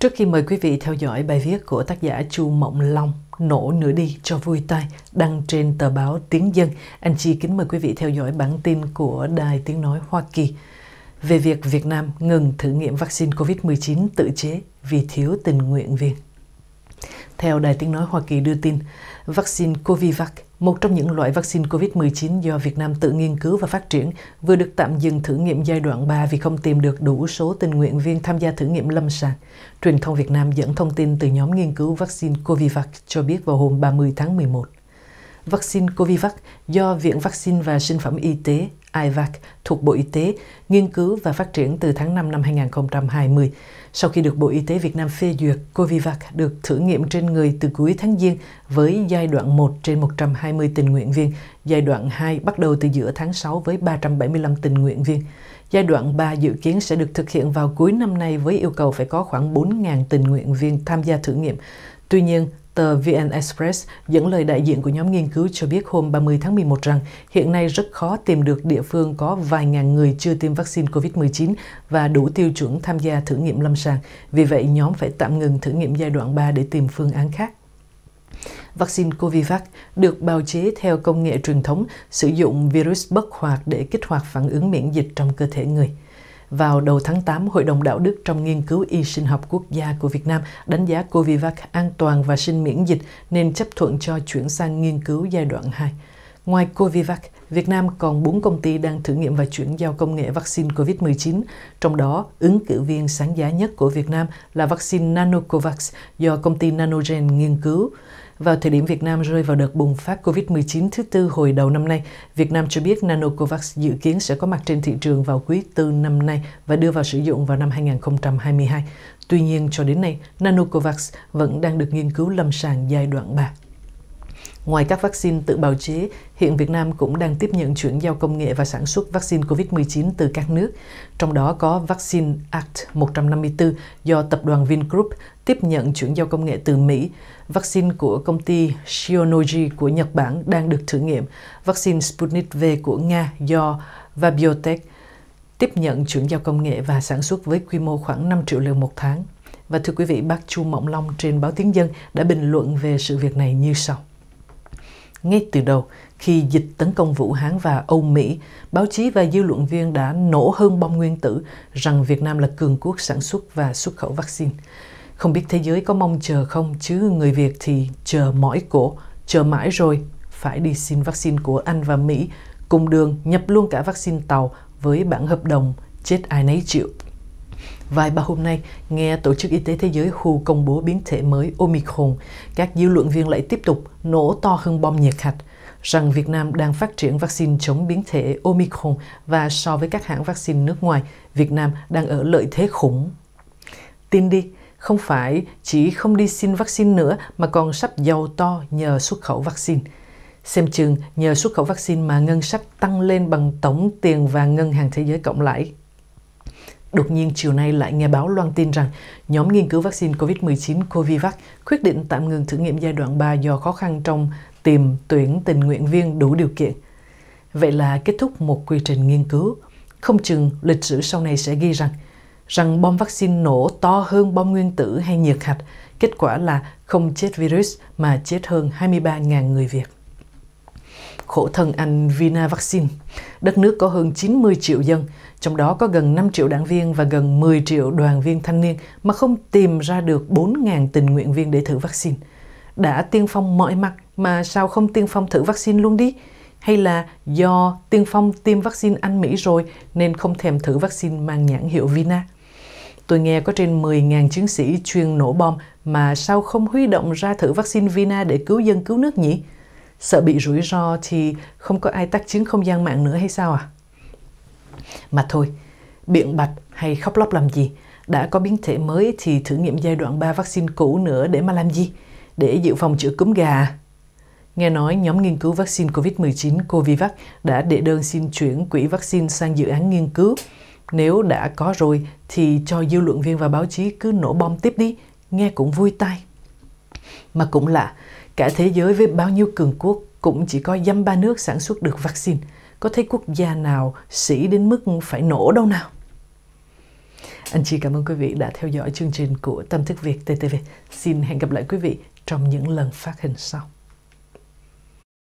Trước khi mời quý vị theo dõi bài viết của tác giả Chu Mộng Long Nổ nửa đi cho vui tay đăng trên tờ báo Tiếng Dân, anh Chi kính mời quý vị theo dõi bản tin của Đài Tiếng Nói Hoa Kỳ về việc Việt Nam ngừng thử nghiệm vaccine COVID-19 tự chế vì thiếu tình nguyện viên. Theo Đài Tiếng Nói Hoa Kỳ đưa tin, vaccine Covivac, một trong những loại vaccine COVID-19 do Việt Nam tự nghiên cứu và phát triển, vừa được tạm dừng thử nghiệm giai đoạn 3 vì không tìm được đủ số tình nguyện viên tham gia thử nghiệm lâm sàng. Truyền thông Việt Nam dẫn thông tin từ nhóm nghiên cứu vaccine Covivac cho biết vào hôm 30 tháng 11 vaccine Covivac do Viện Vaccine và Sinh phẩm Y tế IVAC thuộc Bộ Y tế nghiên cứu và phát triển từ tháng 5 năm 2020. Sau khi được Bộ Y tế Việt Nam phê duyệt, Covivac được thử nghiệm trên người từ cuối tháng Giêng với giai đoạn 1 trên 120 tình nguyện viên, giai đoạn 2 bắt đầu từ giữa tháng 6 với 375 tình nguyện viên. Giai đoạn 3 dự kiến sẽ được thực hiện vào cuối năm nay với yêu cầu phải có khoảng 4.000 tình nguyện viên tham gia thử nghiệm. Tuy nhiên, Tờ VN Express dẫn lời đại diện của nhóm nghiên cứu cho biết hôm 30 tháng 11 rằng hiện nay rất khó tìm được địa phương có vài ngàn người chưa tiêm vaccine COVID-19 và đủ tiêu chuẩn tham gia thử nghiệm lâm sàng. Vì vậy, nhóm phải tạm ngừng thử nghiệm giai đoạn 3 để tìm phương án khác. Vaccine Covivac được bào chế theo công nghệ truyền thống sử dụng virus bất hoạt để kích hoạt phản ứng miễn dịch trong cơ thể người. Vào đầu tháng 8, Hội đồng Đạo đức trong nghiên cứu y sinh học quốc gia của Việt Nam đánh giá Covivac an toàn và sinh miễn dịch nên chấp thuận cho chuyển sang nghiên cứu giai đoạn 2. Ngoài Covivac, Việt Nam còn 4 công ty đang thử nghiệm và chuyển giao công nghệ vaccine COVID-19, trong đó ứng cử viên sáng giá nhất của Việt Nam là vaccine Nanocovax do công ty Nanogen nghiên cứu. Vào thời điểm Việt Nam rơi vào đợt bùng phát COVID-19 thứ tư hồi đầu năm nay, Việt Nam cho biết Nanocovax dự kiến sẽ có mặt trên thị trường vào quý tư năm nay và đưa vào sử dụng vào năm 2022. Tuy nhiên, cho đến nay, Nanocovax vẫn đang được nghiên cứu lâm sàng giai đoạn 3. Ngoài các vaccine tự bào chế, hiện Việt Nam cũng đang tiếp nhận chuyển giao công nghệ và sản xuất vaccine COVID-19 từ các nước, trong đó có vaccine Act 154 do tập đoàn Vingroup tiếp nhận chuyển giao công nghệ từ Mỹ, vaccine của công ty Shionogi của Nhật Bản đang được thử nghiệm, vaccine Sputnik V của Nga do Vabiotech tiếp nhận chuyển giao công nghệ và sản xuất với quy mô khoảng 5 triệu liều một tháng. Và thưa quý vị, bác Chu Mộng Long trên báo Tiếng Dân đã bình luận về sự việc này như sau. Ngay từ đầu, khi dịch tấn công Vũ Hán và Âu Mỹ, báo chí và dư luận viên đã nổ hơn bom nguyên tử rằng Việt Nam là cường quốc sản xuất và xuất khẩu vaccine. Không biết thế giới có mong chờ không, chứ người Việt thì chờ mỏi cổ, chờ mãi rồi, phải đi xin vaccine của Anh và Mỹ, cùng đường nhập luôn cả vaccine tàu với bản hợp đồng chết ai nấy chịu. Vài ba hôm nay, nghe Tổ chức Y tế Thế giới WHO công bố biến thể mới Omicron, các dư luận viên lại tiếp tục nổ to hơn bom nhiệt hạch rằng Việt Nam đang phát triển vaccine chống biến thể Omicron và so với các hãng vaccine nước ngoài, Việt Nam đang ở lợi thế khủng. Tin đi, không phải chỉ không đi xin vaccine nữa mà còn sắp giàu to nhờ xuất khẩu vaccine. Xem chừng nhờ xuất khẩu vaccine mà ngân sách tăng lên bằng tổng tiền và ngân hàng thế giới cộng lại Đột nhiên chiều nay lại nghe báo loan tin rằng nhóm nghiên cứu vaccine COVID-19 Covivac quyết định tạm ngừng thử nghiệm giai đoạn 3 do khó khăn trong tìm tuyển tình nguyện viên đủ điều kiện. Vậy là kết thúc một quy trình nghiên cứu. Không chừng lịch sử sau này sẽ ghi rằng rằng bom vaccine nổ to hơn bom nguyên tử hay nhiệt hạch, kết quả là không chết virus mà chết hơn 23.000 người Việt khổ thân anh Vina Vaccine. Đất nước có hơn 90 triệu dân, trong đó có gần 5 triệu đảng viên và gần 10 triệu đoàn viên thanh niên mà không tìm ra được 4.000 tình nguyện viên để thử vaccine. Đã tiên phong mọi mặt mà sao không tiên phong thử vaccine luôn đi? Hay là do tiên phong tiêm vaccine Anh Mỹ rồi nên không thèm thử vaccine mang nhãn hiệu Vina? Tôi nghe có trên 10.000 chiến sĩ chuyên nổ bom mà sao không huy động ra thử vaccine Vina để cứu dân cứu nước nhỉ? sợ bị rủi ro thì không có ai tác chiến không gian mạng nữa hay sao à? Mà thôi, biện bạch hay khóc lóc làm gì? Đã có biến thể mới thì thử nghiệm giai đoạn 3 vaccine cũ nữa để mà làm gì? Để dự phòng chữa cúm gà Nghe nói nhóm nghiên cứu vaccine COVID-19 Covivac đã đệ đơn xin chuyển quỹ vaccine sang dự án nghiên cứu. Nếu đã có rồi thì cho dư luận viên và báo chí cứ nổ bom tiếp đi, nghe cũng vui tai. Mà cũng lạ, Cả thế giới với bao nhiêu cường quốc cũng chỉ có dăm ba nước sản xuất được vaccine. Có thấy quốc gia nào sĩ đến mức phải nổ đâu nào. Anh chị cảm ơn quý vị đã theo dõi chương trình của Tâm Thức Việt TTV. Xin hẹn gặp lại quý vị trong những lần phát hình sau.